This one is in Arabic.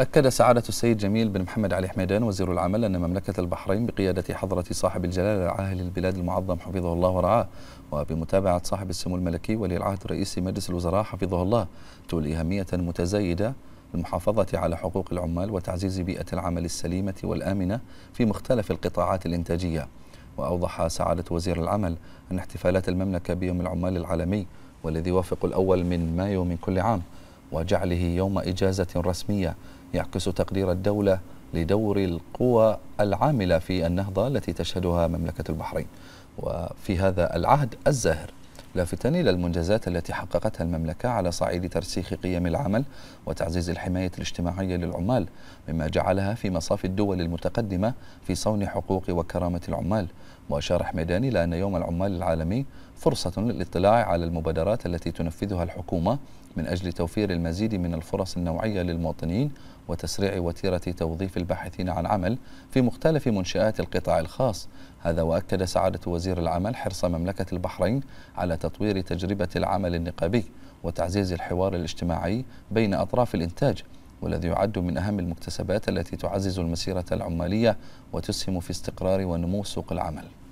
أكد سعادة السيد جميل بن محمد علي حميدان وزير العمل أن مملكة البحرين بقيادة حضرة صاحب الجلالة عاهل البلاد المعظم حفظه الله ورعاه وبمتابعة صاحب السمو الملكي ولي العهد رئيس مجلس الوزراء حفظه الله تولي أهمية متزايدة للمحافظة على حقوق العمال وتعزيز بيئة العمل السليمة والآمنة في مختلف القطاعات الإنتاجية وأوضح سعادة وزير العمل أن احتفالات المملكة بيوم العمال العالمي والذي يوافق الأول من مايو من كل عام وجعله يوم إجازة رسمية يعكس تقدير الدولة لدور القوى العاملة في النهضة التي تشهدها مملكة البحرين وفي هذا العهد الزاهر لافتا إلى المنجزات التي حققتها المملكة على صعيد ترسيخ قيم العمل وتعزيز الحماية الاجتماعية للعمال مما جعلها في مصاف الدول المتقدمة في صون حقوق وكرامة العمال وأشار حميداني إلى أن يوم العمال العالمي فرصة للاطلاع على المبادرات التي تنفذها الحكومة من أجل توفير المزيد من الفرص النوعية للمواطنين وتسريع وتيرة توظيف الباحثين عن عمل في مختلف منشآت القطاع الخاص هذا وأكد سعادة وزير العمل حرص مملكة البحرين على تطوير تجربة العمل النقابي وتعزيز الحوار الاجتماعي بين أطراف الإنتاج والذي يعد من أهم المكتسبات التي تعزز المسيرة العمالية وتسهم في استقرار ونمو سوق العمل